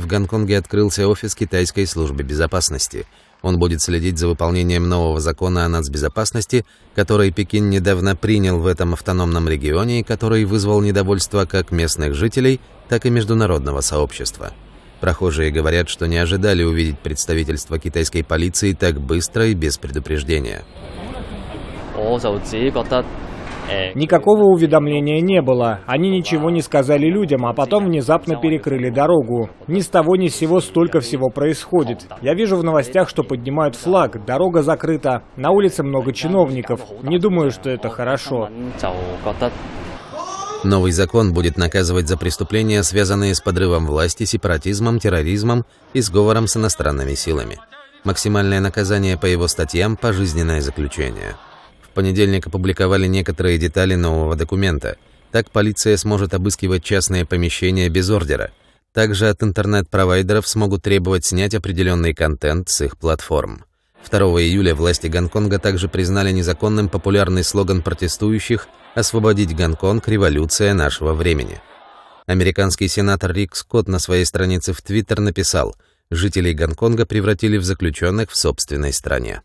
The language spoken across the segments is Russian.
В Гонконге открылся офис китайской службы безопасности. Он будет следить за выполнением нового закона о нацбезопасности, который Пекин недавно принял в этом автономном регионе и который вызвал недовольство как местных жителей, так и международного сообщества. Прохожие говорят, что не ожидали увидеть представительство китайской полиции так быстро и без предупреждения. Э, Никакого уведомления не было. Они ничего не сказали людям, а потом внезапно перекрыли дорогу. Ни с того ни с сего столько всего происходит. Я вижу в новостях, что поднимают флаг, дорога закрыта, на улице много чиновников. Не думаю, что это хорошо. Новый закон будет наказывать за преступления, связанные с подрывом власти, сепаратизмом, терроризмом и сговором с иностранными силами. Максимальное наказание по его статьям – пожизненное заключение понедельник опубликовали некоторые детали нового документа. Так полиция сможет обыскивать частные помещения без ордера. Также от интернет-провайдеров смогут требовать снять определенный контент с их платформ. 2 июля власти Гонконга также признали незаконным популярный слоган протестующих «Освободить Гонконг. Революция нашего времени». Американский сенатор Рик Скотт на своей странице в Твиттер написал «Жителей Гонконга превратили в заключенных в собственной стране».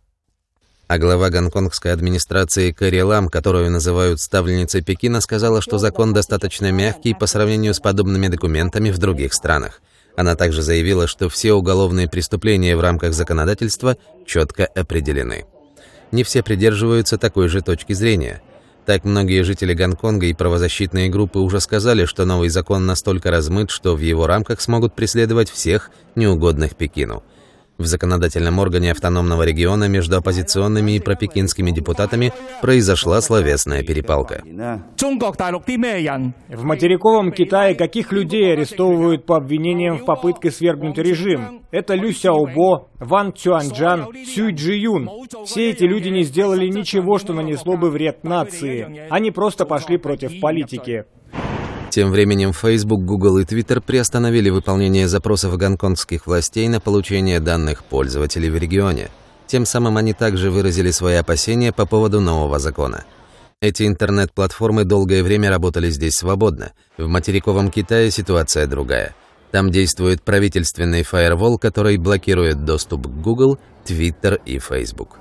А глава гонконгской администрации Кэрри Лам, которую называют ставленницей Пекина, сказала, что закон достаточно мягкий по сравнению с подобными документами в других странах. Она также заявила, что все уголовные преступления в рамках законодательства четко определены. Не все придерживаются такой же точки зрения. Так многие жители Гонконга и правозащитные группы уже сказали, что новый закон настолько размыт, что в его рамках смогут преследовать всех неугодных Пекину – в законодательном органе автономного региона между оппозиционными и пропекинскими депутатами произошла словесная перепалка. В материковом Китае каких людей арестовывают по обвинениям в попытке свергнуть режим? Это Лю Сяобо, Ван Цюанджан, Сюй Джи Юн. Все эти люди не сделали ничего, что нанесло бы вред нации. Они просто пошли против политики. Тем временем Facebook, Google и Twitter приостановили выполнение запросов гонконгских властей на получение данных пользователей в регионе. Тем самым они также выразили свои опасения по поводу нового закона. Эти интернет-платформы долгое время работали здесь свободно. В материковом Китае ситуация другая. Там действует правительственный фаервол, который блокирует доступ к Google, Twitter и Facebook.